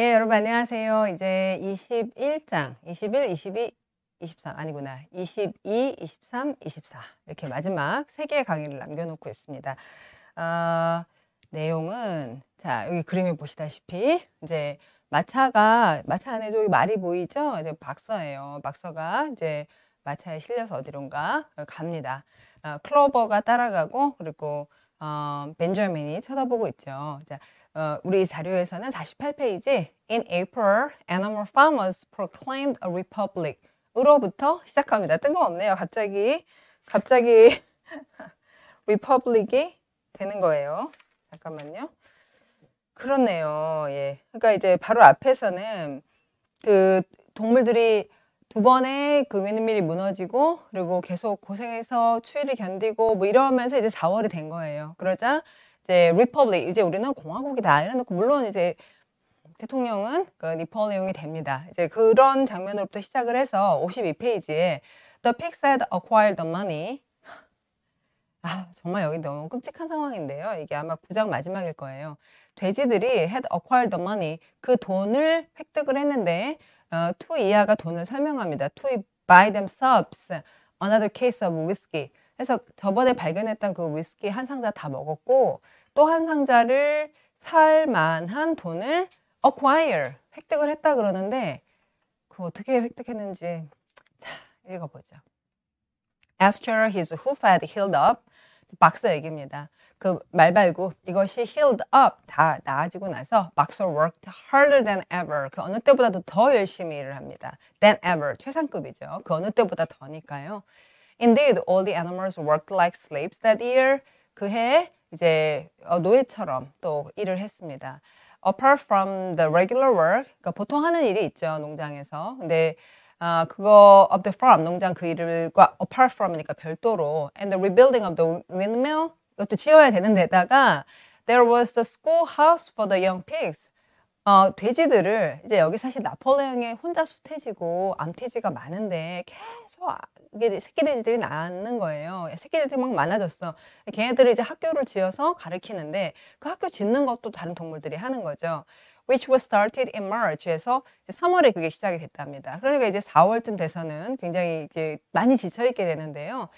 예, 여러분 안녕하세요. 이제 21장, 21, 22, 24 아니구나. 22, 23, 24 이렇게 마지막 세개의 강의를 남겨놓고 있습니다. 어, 내용은 자 여기 그림에 보시다시피 이제 마차가 마차 안에 저기 말이 보이죠? 이제 박서예요. 박서가 이제 마차에 실려서 어디론가 갑니다. 어, 클로버가 따라가고 그리고 어, 벤저민이 쳐다보고 있죠. 자, 어, 우리 자료에서는 48페이지 In April, Animal Farmers Proclaimed a Republic 으로부터 시작합니다. 뜬금없네요. 갑자기 갑자기 Republic이 되는 거예요. 잠깐만요. 그렇네요. 예. 그러니까 이제 바로 앞에서는 그 동물들이 두 번의 그 윈밀이 무너지고 그리고 계속 고생해서 추위를 견디고 뭐 이러면서 이제 4월이 된 거예요. 그러자 이제 리퍼블릭 이제 우리는 공화국이다 이래놓고 물론 이제 대통령은 그 니폴레옹이 됩니다. 이제 그런 장면으로부터 시작을 해서 52페이지에 The pigs had acquired the money. 아 정말 여기 너무 끔찍한 상황인데요. 이게 아마 9장 마지막일 거예요. 돼지들이 had acquired the money. 그 돈을 획득을 했는데 어, 투 이하가 돈을 설명합니다. to by themselves another case of whiskey. 해서 저번에 발견했던 그 위스키 한 상자 다 먹었고 또한 상자를 살 만한 돈을 acquire, 획득을 했다 그러는데 그 어떻게 획득했는지 자, 읽어보죠. After his hoof had healed up, 박서 얘기입니다. 그 말 말고 이것이 healed up, 다 나아지고 나서 박서 worked harder than ever, 그 어느 때보다도 더 열심히 일을 합니다. than ever, 최상급이죠. 그 어느 때보다 더니까요. Indeed, all the animals worked like slaves that year. 그해 이제 노예처럼 또 일을 했습니다. Apart from the regular work, 그러니까 보통 하는 일이 있죠 농장에서. 근데 아, 그거 of the farm 농장 그 일과 apart from이니까 별도로 and the rebuilding of the windmill 이것도 지어야 되는 데다가 there was the schoolhouse for the young pigs. 어, 돼지들을 이제 여기 사실 나폴레옹이 혼자 숱해지고 암태지가 많은데 계속 아, 이게 새끼 돼지들이 낳는 거예요. 새끼 돼지들이 막 많아졌어. 걔네들을 이제 학교를 지어서 가르키는데 그 학교 짓는 것도 다른 동물들이 하는 거죠. Which was started in March에서 3월에 그게 시작이 됐답니다. 그러니까 이제 4월쯤 돼서는 굉장히 이제 많이 지쳐 있게 되는데요.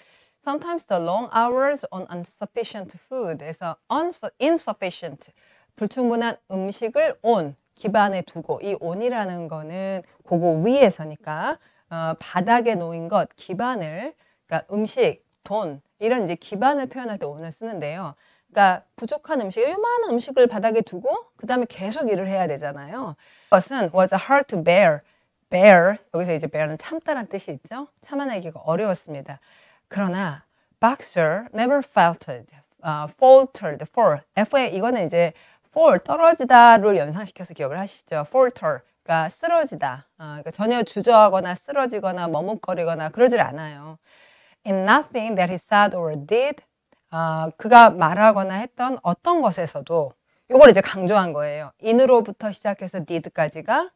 Sometimes the long hours on insufficient food 에서 insufficient 불충분한 음식을 on 기반에 두고 이 온이라는 거는 고거 위에서니까 어, 바닥에 놓인 것 기반을 그러니까 음식, 돈 이런 이제 기반을 표현할 때 온을 쓰는데요. 그러니까 부족한 음식, 요만한 음식을 바닥에 두고 그 다음에 계속 일을 해야 되잖아요. 그것은 was hard to bear. bear 여기서 이제 bear는 참다란 뜻이 있죠. 참아내기가 어려웠습니다. 그러나 Boxer never faltered, uh, faltered for. F에 이거는 이제 fall 떨어지다를 연상시켜서 기억을 하시죠. falter가 쓰러지다. 어, 그러니까 전혀 주저하거나 쓰러지거나 머뭇거리거나 그러질 않아요. In nothing that he said or did, 어, 그가 말하거나 했던 어떤 것에서도 요걸 이제 강조한 거예요. in으로부터 시작해서 did까지가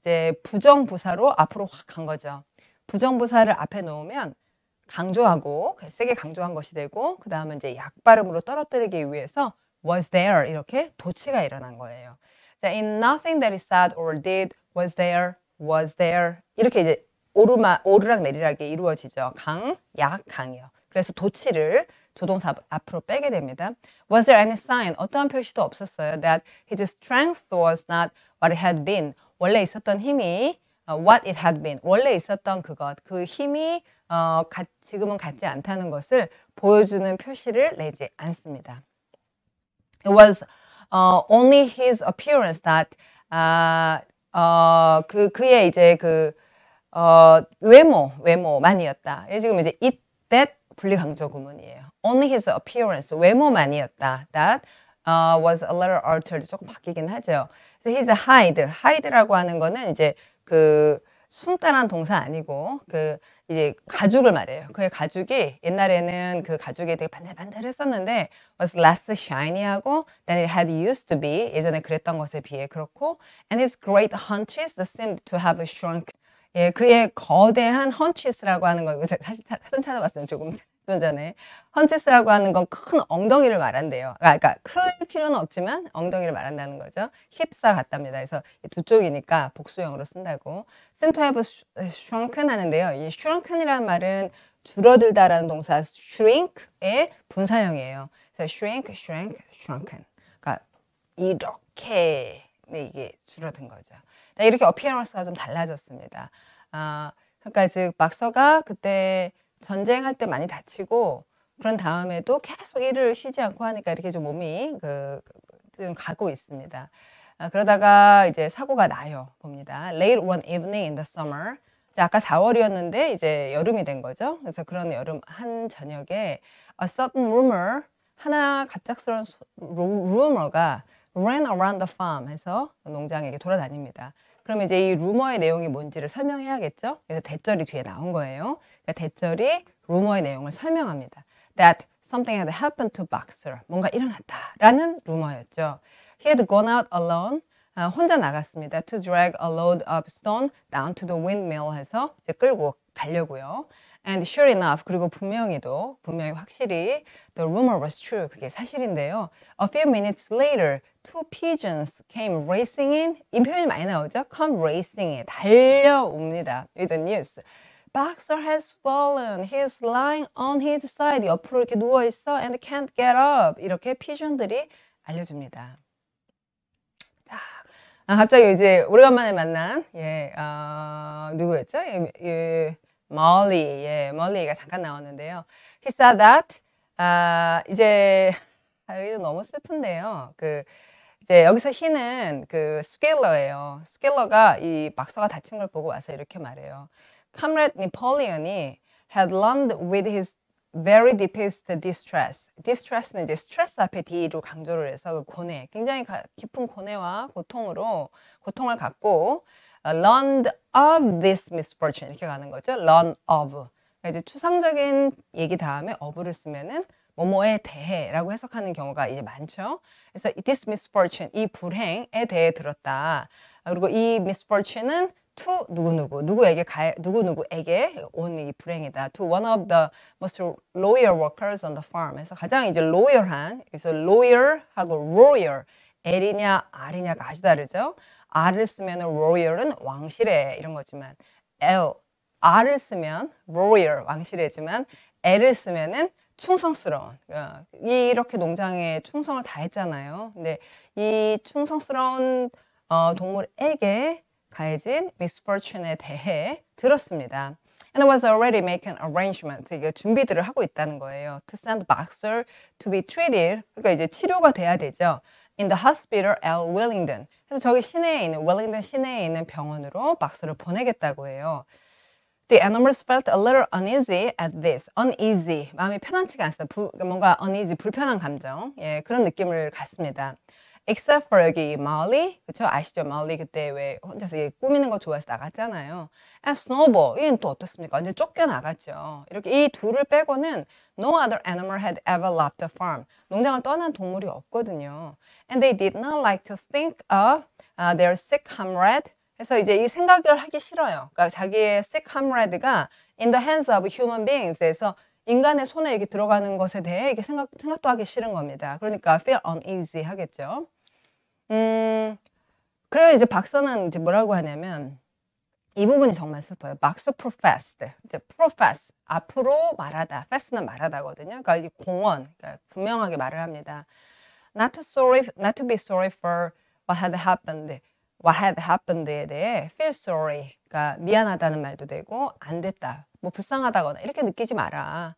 이제 부정부사로 앞으로 확 간 거죠. 부정부사를 앞에 놓으면 강조하고 세게 강조한 것이 되고 그 다음에 이제 약발음으로 떨어뜨리기 위해서 was there 이렇게 도치가 일어난 거예요. 자, in nothing that is said or did was there was there 이렇게 이제 오르마 오르락 내리락이 이루어지죠. 강, 약, 강이요. 그래서 도치를 조동사 앞으로 빼게 됩니다. Was there any sign? 어떠한 표시도 없었어요. That his strength was not what it had been. 원래 있었던 힘이 what it had been. 원래 있었던 그것, 그 힘이 어, 지금은 같지 않다는 것을 보여주는 표시를 내지 않습니다. It was uh, only his appearance that uh, 어, 그 그의 이제 그 어, 외모 외모만이었다. 지금 이제 it that 분리 강조 구문이에요. Only his appearance 외모만이었다. That uh, was a little altered 조금 바뀌긴 하죠. 그래 his hide hide라고 하는 거는 이제 그 순따란 동사 아니고 그 이제 가죽을 말해요. 그의 가죽이 옛날에는 그가죽에 되게 반달반달했었는데 was less shiny하고 than it had used to be 예전에 그랬던 것에 비해 그렇고 and his great haunches seemed to have shrunk. 예, 그의 거대한 h n c 헌치 s 라고 하는 거 이거 사실 사전 찾아봤어요 조금 전에 헌체스라고 하는 건 큰 엉덩이를 말한대요. 아, 그러니까 큰 필요는 없지만 엉덩이를 말한다는 거죠. 힙사 같답니다. 그래서 두 쪽이니까 복수형으로 쓴다고. 센터에브 s h r u n 하는데요. 이슈 h r u 이라는 말은 줄어들다라는 동사 shrink의 분사형이에요. 그래서 shrink, shrink, shrunken. 그러니까 이렇게 네, 이게 줄어든 거죠. 자, 이렇게 어피어런스가 좀 달라졌습니다. 아, 그러니까 즉 박서가 그때 전쟁할 때 많이 다치고 그런 다음에도 계속 일을 쉬지 않고 하니까 이렇게 좀 몸이 그, 좀 가고 있습니다. 아, 그러다가 이제 사고가 나요. 봅니다. Late one evening in the summer. 아까 4월이었는데 이제 여름이 된 거죠. 그래서 그런 여름 한 저녁에 a sudden rumor 하나 갑작스러운 소, 루머가 ran around the farm 해서 농장에 돌아다닙니다. 그러 이제 이 루머의 내용이 뭔지를 설명해야겠죠. 그래서 대절이 뒤에 나온 거예요. 그러니까 대절이 루머의 내용을 설명합니다. That something had happened to Boxer. 뭔가 일어났다라는 루머였죠. He had gone out alone. 아, 혼자 나갔습니다. To drag a load of stone down to the windmill 해서 이제 끌고 가려고요. And sure enough, 그리고 분명히도, 분명히 확실히 the rumor was true, 그게 사실인데요. A few minutes later, two pigeons came racing in. 이 표현이 많이 나오죠? come racing in, 달려옵니다. with the news. Boxer has fallen. He's lying on his side. 옆으로 이렇게 누워 있어 and can't get up. 이렇게 피준들이 알려줍니다. 자, 아, 갑자기 이제 오래간만에 만난 예, 어, 누구였죠? 예, 예, 멀리, 예, 멀리가 잠깐 나왔는데요. He said that 아, 이제 아, 여기 너무 슬픈데요. 그 이제 여기서 히는 그 스케일러예요. 스케일러가 이 박사가 다친 걸 보고 와서 이렇게 말해요. Comrade Napoleon이 had learned with his very deepest distress. distress는 이제 stress 앞에 D로 강조를 해서 그 고뇌, 굉장히 깊은 고뇌와 고통으로 고통을 갖고 learned of this misfortune 이렇게 가는 거죠. learn of. 그러니까 이제 추상적인 얘기 다음에 of를 쓰면은 뭐뭐에 대해라고 해석하는 경우가 이제 많죠. 그래서 this misfortune 이 불행에 대해 들었다. 그리고 이 misfortune은 to 누구누구 누구에게 가 누구누구에게 온 이 불행이다. to one of the most loyal workers on the farm. 그서 가장 이제 로 o y 한 그래서 로 o y 하고로 o y a l 이냐 R이냐가 아주 다르죠. R을 쓰면 r o y a 은 왕실의 이런 거지만 L R을 쓰면 로 o y 왕실이지만 L을 쓰면은 충성스러운 어, 이렇게 농장에 충성을 다했잖아요. 근데 이 충성스러운 어, 동물에게 가해진 미스포춘에 대해 들었습니다. And I was already making arrangements. 이게 준비들을 하고 있다는 거예요. To send Baxter to be treated. 그러니까 이제 치료가 돼야 되죠. In the hospital at Wellington. 그래서 저기 시내에 있는 웰링턴 시내에 있는 병원으로 박스를 보내겠다고 해요. The animals felt a little uneasy at this. uneasy. 마음이 편안치가 않습니다. 부, 뭔가 uneasy, 불편한 감정. 예, 그런 느낌을 갖습니다. except for 여기 마을리 그쵸 아시죠 마을리 그때 왜 혼자서 꾸미는 거 좋아해서 나갔잖아요 and snowball 이는 또 어떻습니까 완전 쫓겨나갔죠 이렇게 이 둘을 빼고는 no other animal had ever left the farm 농장을 떠난 동물이 없거든요 and they did not like to think of uh, their sick comrade 그래서 이제 이 생각을 하기 싫어요 그러니까 자기의 sick comrade가 in the hands of human bengs에서 인간의 손에 이게 들어가는 것에 대해 이게 생각, 생각도 하기 싫은 겁니다. 그러니까 feel uneasy 하겠죠. 음, 그래서 이제 박사는 이제 뭐라고 하냐면 이 부분이 정말 슬퍼요. 막스 professed, 이제 profess 앞으로 말하다, fast는 말하다거든요. 그러니까 이게 공언, 그러니까 분명하게 말을 합니다. Not to sorry, not to be sorry for what had happened, what had happened에 대해 feel sorry, 그러니까 미안하다는 말도 되고 안 됐다, 뭐 불쌍하다거나 이렇게 느끼지 마라.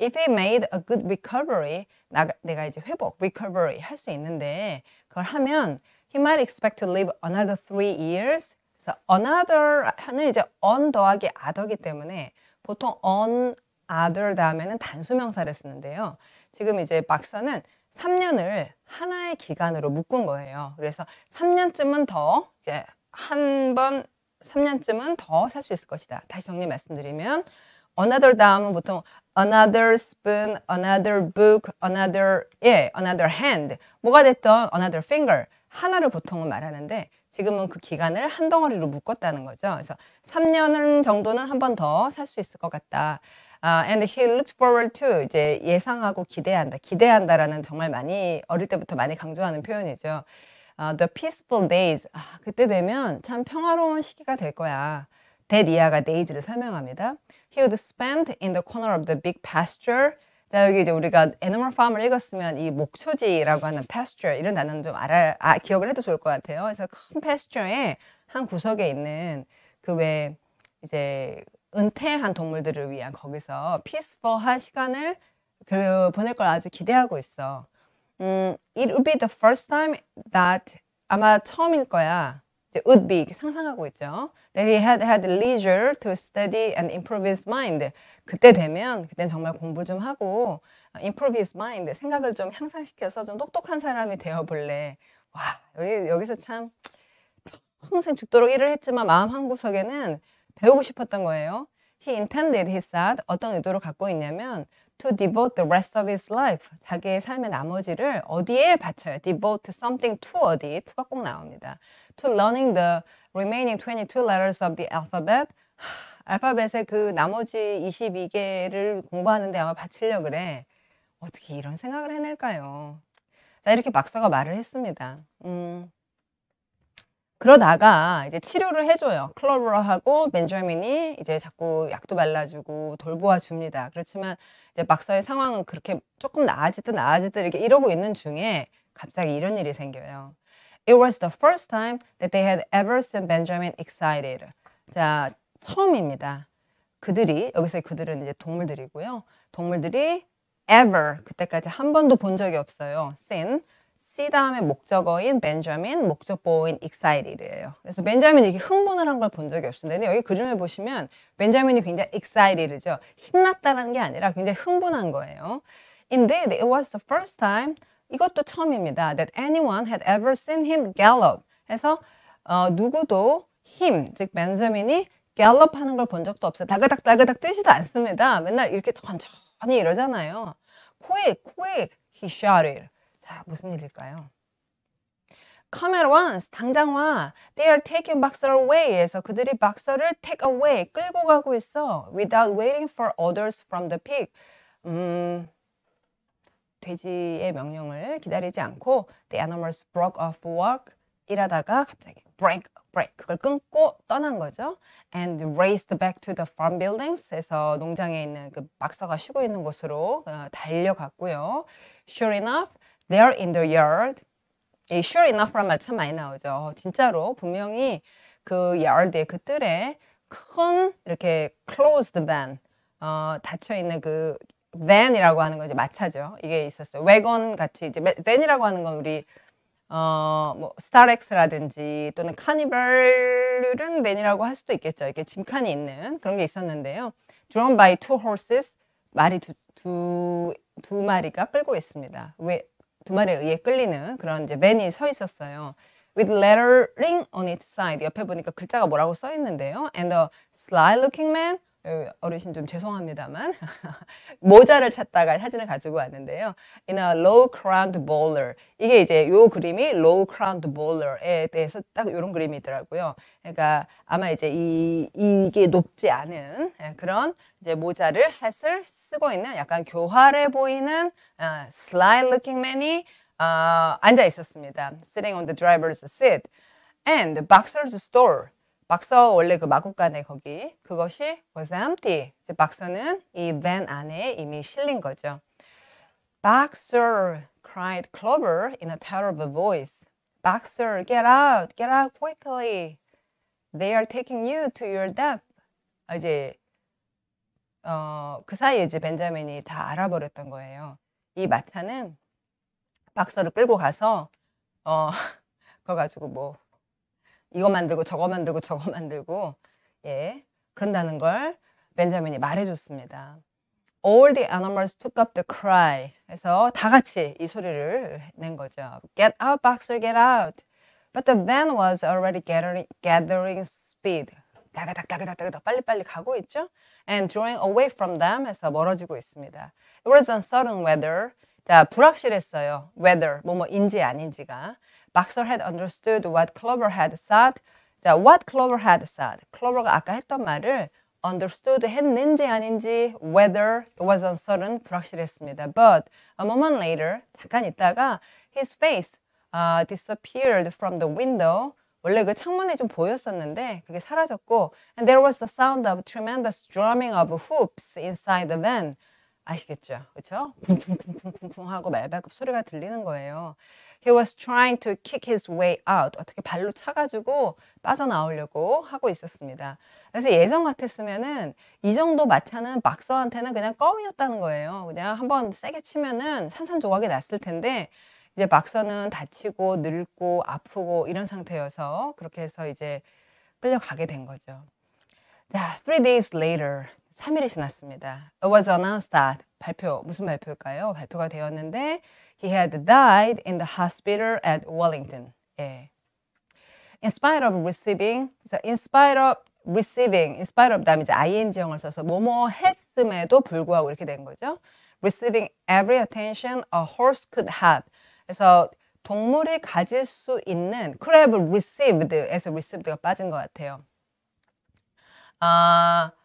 If he made a good recovery, 나, 내가 이제 회복, recovery 할 수 있는데 그걸 하면 he might expect to live another three years. 그래서 another는 이제 on 더하기 other기 때문에 보통 on other 다음에는 단수명사를 쓰는데요. 지금 이제 박사는 3년을 하나의 기간으로 묶은 거예요. 그래서 3년쯤은 더 이제 한 번 3년쯤은 더 살 수 있을 것이다. 다시 정리 말씀드리면 another 다음은 보통 another spoon, another book, another 예, another hand 뭐가 됐던 another finger 하나를 보통은 말하는데 지금은 그 기간을 한 덩어리로 묶었다는 거죠. 그래서 3년 정도는 한 번 더 살 수 있을 것 같다. Uh, and he l o o k e forward to 이제 예상하고 기대한다, 기대한다라는 정말 많이 어릴 때부터 많이 강조하는 표현이죠. Uh, the peaceful days 아, 그때 되면 참 평화로운 시기가 될 거야. 데디하가 d 이즈를 설명합니다. He would spend in the corner of the big pasture. 자 여기 이제 우리가 애니멀 팜을 읽었으면 이 목초지라고 하는 pasture 이런 단어는 좀 알아 아, 기억을 해도 좋을 것 같아요. 그래서 큰 pasture의 한 구석에 있는 그 외 이제 은퇴한 동물들을 위한 거기서 peaceful한 시간을 그 보낼 걸 아주 기대하고 있어. 음, it would be the first time that 아마 처음일 거야. would be 상상하고 있죠. That he had had leisure to study and improve his mind. 그때 되면 그땐 정말 공부 좀 하고 어, improve his mind 생각을 좀 향상시켜서 좀 똑똑한 사람이 되어 볼래. 와 여기 여기서 참 평생 죽도록 일을 했지만 마음 한 구석에는 배우고 싶었던 거예요. He intended, he said 어떤 의도를 갖고 있냐면 to devote the rest of his life. 자기의 삶의 나머지를 어디에 바쳐요? devote something to 어디? to가 꼭 나옵니다. to learning the remaining 22 letters of the alphabet. 알파벳의 그 나머지 22개를 공부하는데 아마 바치려 그래. 어떻게 이런 생각을 해낼까요? 자, 이렇게 박사가 말을 했습니다. 음, 그러다가 이제 치료를 해줘요. 클로버하고 벤저민이 이제 자꾸 약도 발라주고 돌보아 줍니다. 그렇지만 이제 박사의 상황은 그렇게 조금 나아지든나아지든 이렇게 이러고 있는 중에 갑자기 이런 일이 생겨요. It was the first time that they had ever seen Benjamin excited. 자, 처음입니다. 그들이 여기서 그들은 이제 동물들이고요. 동물들이 ever 그때까지 한 번도 본 적이 없어요. s e e C 다음에 목적어인 벤자민, 목적보인 excited예요. 그래서 벤자민이 이렇게 흥분을 한 걸 본 적이 없습니다. 근데 여기 그림을 보시면 벤자민이 굉장히 excited죠. 신났다는 게 아니라 굉장히 흥분한 거예요. Indeed, it was the first time, 이것도 처음입니다. That anyone had ever seen him gallop. 해서 어, 누구도 힘, 즉 벤자민이 갤럽 하는 걸 본 적도 없어요. 다그닥 다그닥 뛰지도 않습니다. 맨날 이렇게 천천히 이러잖아요. Quick, quick, he shouted. 자, 무슨 일일까요? Come at once, 당장 와. They are taking Boxer away에서 그들이 박서를 take away, 끌고 가고 있어. Without waiting for orders from the pig. 음, 돼지의 명령을 기다리지 않고 the animals broke off work, 일하다가 갑자기 break, break, 그걸 끊고 떠난 거죠. And raced back to the farm buildings에서 농장에 있는 그 박사가 쉬고 있는 곳으로 달려갔고요. Sure enough, They're in the yard. 이 sure enough랑 마찬 많이 나오죠. 진짜로 분명히 그 yard에 그 뜰에 큰 이렇게 closed van 어, 닫혀 있는 그 van이라고 하는 거 이제 마차죠. 이게 있었어요. 웨건 같이 이제 van이라고 하는 건 우리 어 뭐 스타렉스라든지 또는 카니발은 맨이라고 할 수도 있겠죠. 이렇게 짐칸이 있는 그런 게 있었는데요. Drawn by two horses 말이 두, 두, 두 마리가 끌고 있습니다. 왜두 마리에 의해 끌리는 그런 이제 맨이 서 있었어요. With lettering on its side. 옆에 보니까 글자가 뭐라고 써 있는데요. And a sly looking man 어, 어르신 좀 죄송합니다만 모자를 찾다가 사진을 가지고 왔는데요. In a low crowned bowler 이게 이제 요 그림이 low crowned bowler에 대해서 딱 이런 그림이더라고요. 그러니까 아마 이제 이 이게 높지 않은 예, 그런 이제 모자를 햇을 쓰고 있는 약간 교활해 보이는 uh, sly looking man이 uh, 앉아 있었습니다. Sitting on the driver's seat and the boxer's store 박서 원래 그 마국간에 거기 그것이 was empty. 이제 박서는 이 van 안에 이미 실린 거죠. Boxer cried Clover in a terrible voice. Boxer, get out, get out quickly. They are taking you to your death. 이제 어, 그 사이에 이제 벤자민이 다 알아버렸던 거예요. 이 마차는 박서를 끌고 가서 어, 그거 가지고 뭐 이거 만들고 저거 만들고 저거 만들고 예 그런다는 걸 벤자민이 말해줬습니다. All the animals took up the cry. 그래서 다 같이 이 소리를 낸 거죠. Get out, Boxer, get out. But the van was already gathering, gathering speed. 다가닥 다가닥 다가닥 빨리빨리 가고 있죠. And drawing away from them 해서 멀어지고 있습니다. It was uncertain whether 자 불확실했어요. whether 뭐뭐인지 아닌지가 박설 had understood what Clover had said. 자, what Clover had said. Clover가 아까 했던 말을 understood 했는지 아닌지 whether it was uncertain 불확실했습니다. But a moment later, 잠깐 있다가 his face uh, disappeared from the window. 원래 그 창문에 좀 보였었는데 그게 사라졌고 and there was the sound of tremendous drumming of hoops inside the van. 아시겠죠? 그렇죠? 쿵쿵쿵쿵쿵 하고 말발굽 소리가 들리는 거예요. He was trying to kick his way out. 어떻게 발로 차가지고 빠져나오려고 하고 있었습니다. 그래서 예전 같았으면은 이 정도 마차는 막서한테는 그냥 껌이었다는 거예요. 그냥 한번 세게 치면은 산산조각이 났을 텐데 이제 막서는 다치고 늙고 아프고 이런 상태여서 그렇게 해서 이제 끌려가게 된 거죠. 자, three days later. 3일이 지났습니다. It was announced that 발표 무슨 발표일까요? 발표가 되었는데 he had died in the hospital at Wellington. 예. In spite of receiving, 그래서 in spite of receiving, in spite of 다음 이제 ing형을 써서 뭐뭐 했음에도 불구하고 이렇게 된 거죠. Receiving every attention a horse could have. 그래서 동물이 가질 수 있는 could have received에서 received가 빠진 것 같아요. 아 uh,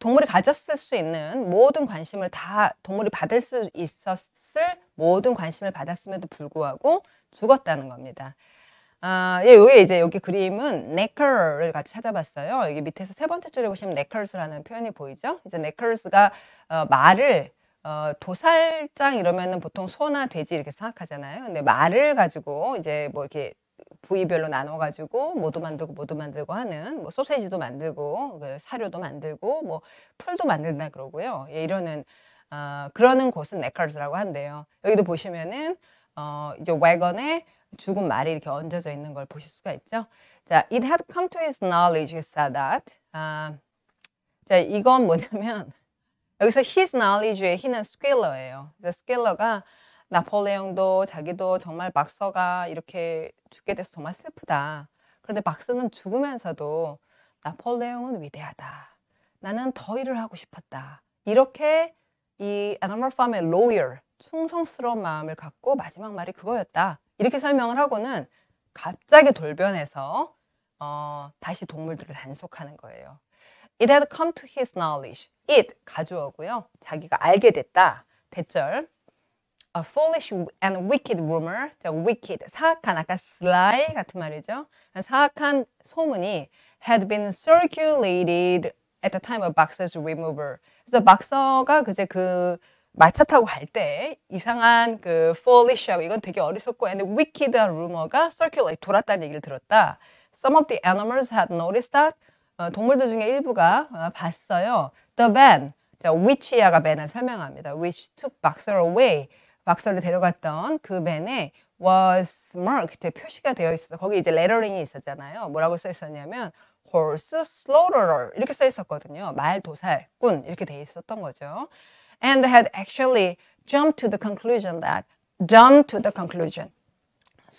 동물이 가졌을 수 있는 모든 관심을 다 동물이 받을 수 있었을 모든 관심을 받았음에도 불구하고 죽었다는 겁니다. 아, 예, 요게 이제 여기 그림은 네컬을 같이 찾아봤어요. 여기 밑에서 세 번째 줄에 보시면 네컬스라는 표현이 보이죠? 이제 네컬스가 어, 말을 어, 도살장 이러면은 보통 소나 돼지 이렇게 생각하잖아요. 근데 말을 가지고 이제 뭐 이렇게 부위별로 나눠가지고 모두 만들고 모두 만들고 하는 뭐 소세지도 만들고 그 사료도 만들고 뭐 풀도 만든다 그러고요. 예, 이러는 어, 그러는 곳은 네카르즈라고 한대요. 여기도 보시면은 어, 이제 와건에 죽은 말이 이렇게 얹어져 있는 걸 보실 수가 있죠. 자, it had come to his knowledge, he said that. 아, 자, 이건 뭐냐면 여기서 his knowledge의 he는 skiller예요. 그래서 skiller가 나폴레옹도 자기도 정말 박서가 이렇게 죽게 돼서 정말 슬프다. 그런데 박서는 죽으면서도 나폴레옹은 위대하다. 나는 더 일을 하고 싶었다. 이렇게 이 애너멀 팜의 로열, 충성스러운 마음을 갖고 마지막 말이 그거였다. 이렇게 설명을 하고는 갑자기 돌변해서 어, 다시 동물들을 단속하는 거예요. It had come to his knowledge. It 가주어고요. 자기가 알게 됐다. 대절. A foolish and wicked rumor. 자, wicked 사악한 아까 sly 같은 말이죠. 사악한 소문이 had been circulated at the time of Boxer's remover. 그래서 박서가 그제 그 마차 타고 갈때 이상한 그 foolish하고 이건 되게 어리석고 and wicked한 루머가 circulate 돌았다는 얘기를 들었다. Some of the animals had noticed that 어, 동물들 중에 일부가 어, 봤어요. The van, 자, which 야가 van을 설명합니다. Which took Boxer away. 왁서를 데려갔던 그 맨에 was marked 표시가 되어 있어서 거기 이제 레터링이 있었잖아요. 뭐라고 써 있었냐면 horse slaughterer 이렇게 써 있었거든요. 말 도살꾼 이렇게 돼 있었던 거죠. And had actually jumped to the conclusion that jumped to the conclusion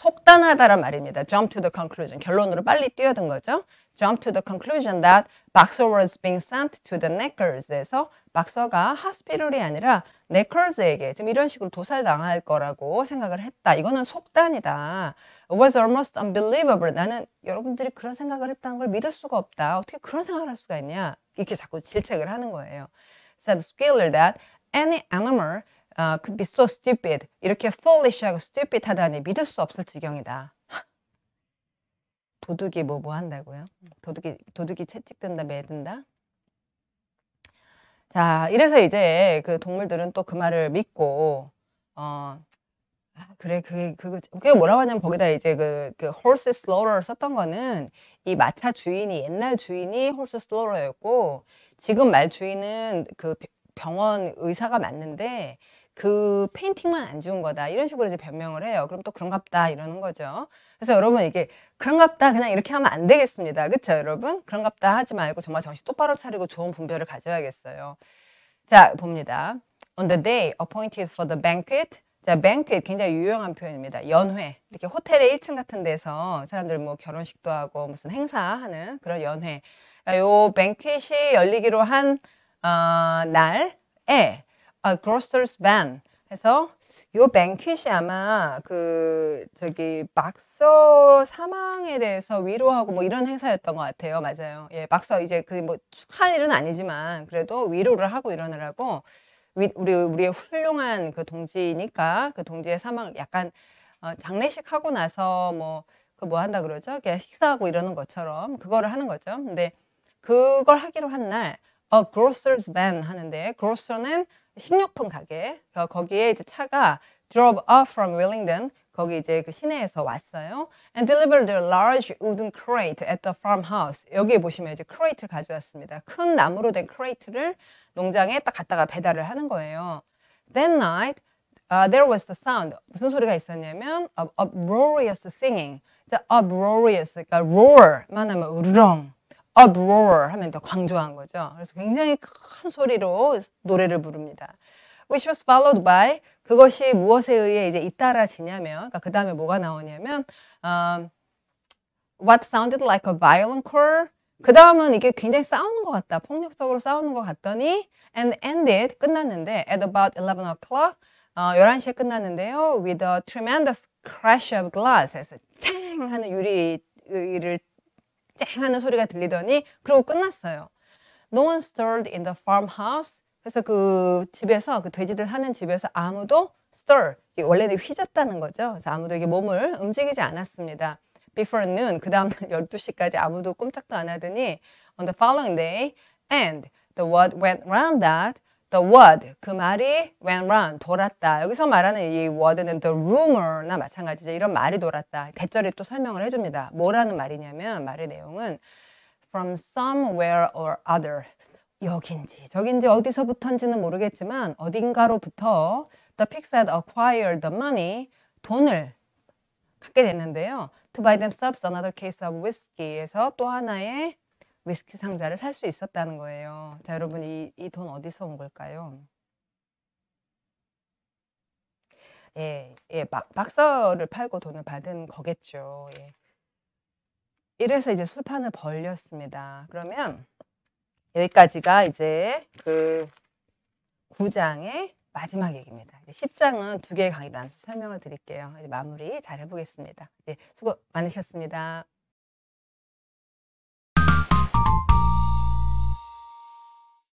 속단하다란 말입니다. jump to the conclusion. 결론으로 빨리 뛰어든 거죠. jump to the conclusion that Boxer was being sent to the Neckers에서 박서가 hospital이 아니라 Neckers에게 지금 이런 식으로 도살당할 거라고 생각을 했다. 이거는 속단이다. It was almost unbelievable. 나는 여러분들이 그런 생각을 했다는 걸 믿을 수가 없다. 어떻게 그런 생각을 할 수가 있냐. 이렇게 자꾸 질책을 하는 거예요. said Squealer that any animal uh, could be so stupid. 이렇게 foolish하고 stupid하다니 믿을 수 없을 지경이다. 도둑이 뭐뭐 뭐 한다고요? 도둑이 도둑이 채찍든다 매든다? 자, 이래서 이제 그 동물들은 또 그 말을 믿고 어 아, 그래 그게 그게 그게 뭐라고 하냐면 거기다 이제 그, 그 horse slaughter 썼던 거는 이 마차 주인이 옛날 주인이 horse slaughter였고 지금 말 주인은 그 병원 의사가 맞는데 그 페인팅만 안 좋은 거다 이런 식으로 이제 변명을 해요. 그럼 또 그런갑다 이러는 거죠. 그래서 여러분 이게 그런갑다 그냥 이렇게 하면 안 되겠습니다. 그렇죠 여러분? 그런갑다 하지 말고 정말 정신 똑바로 차리고 좋은 분별을 가져야겠어요. 자 봅니다. On the day appointed for the banquet 자, banquet 굉장히 유용한 표현입니다. 연회. 이렇게 호텔의 1층 같은 데서 사람들 뭐 결혼식도 하고 무슨 행사하는 그런 연회. 요 banquet이 열리기로 한, 어, 날에 아, grocer's van 해서 요 뱅킷이 아마 그 저기 박서 사망에 대해서 위로하고 뭐 이런 행사였던 것 같아요. 맞아요. 예, 박서 이제 그 뭐 축할 일은 아니지만 그래도 위로를 하고 이러느라고 위, 우리 우리의 훌륭한 그 동지니까 그 동지의 사망 약간 어, 장례식 하고 나서 뭐그뭐 그 뭐 한다 그러죠? 그냥 식사하고 이러는 것처럼 그거를 하는 거죠. 근데 그걸 하기로 한 날, 어, grocer's van 하는데 grocer는 식료품 가게 거기에 이제 차가 drove u f from Willingdon 거기 이제 그 시내에서 왔어요. And delivered a large wooden crate at the farmhouse. 여기 보시면 이제 크레이트를 가져왔습니다. 큰 나무로 된 크레이트를 농장에 딱 갖다가 배달을 하는 거예요. That night, uh, there was the sound. 무슨 소리가 있었냐면 of uproarious singing. 자, uproarious, 그러니까 roar만 하면 으르렁. a roar 하면 더 광조한 거죠. 그래서 굉장히 큰 소리로 노래를 부릅니다. Which was followed by 그것이 무엇에 의해 이제 잇따라지냐면 그러니까 그 다음에 뭐가 나오냐면 um, What sounded like a violent quarrel 그 다음은 이게 굉장히 싸우는 것 같다. 폭력적으로 싸우는 것 같더니 and ended 끝났는데 at about 11 o'clock 어, 11시에 끝났는데요. with a tremendous crash of glass 해서 쨍 하는 유리를 쨍 하는 소리가 들리더니 그러고 끝났어요. No one stirred in the farmhouse. 그래서 그 집에서 그돼지들 하는 집에서 아무도 stir 원래는 휘졌다는 거죠. 그래서 아무도 이게 몸을 움직이지 않았습니다. Before noon 그 다음 날 12시까지 아무도 꼼짝도 안 하더니 on the following day and the word went round that the word 그 말이 went round 돌았다. 여기서 말하는 이 word는 the rumor나 마찬가지죠. 이런 말이 돌았다. 대절이 또 설명을 해줍니다. 뭐라는 말이냐면 말의 내용은 from somewhere or other 여긴지 저긴지 어디서부터인지는 모르겠지만 어딘가로부터 the Pix had acquired the money 돈을 갖게 됐는데요. To buy themselves another case of whiskey에서 또 하나의 위스키 상자를 살 수 있었다는 거예요. 자, 여러분 이이돈 어디서 온 걸까요? 예, 예, 막, 박서를 팔고 돈을 받은 거겠죠. 예. 이래서 이제 술판을 벌렸습니다. 그러면 여기까지가 이제 그 9장의 마지막 얘기입니다. 10장은 두 개의 강의 나눠서 설명을 드릴게요. 마무리 잘 해보겠습니다. 예, 수고 많으셨습니다.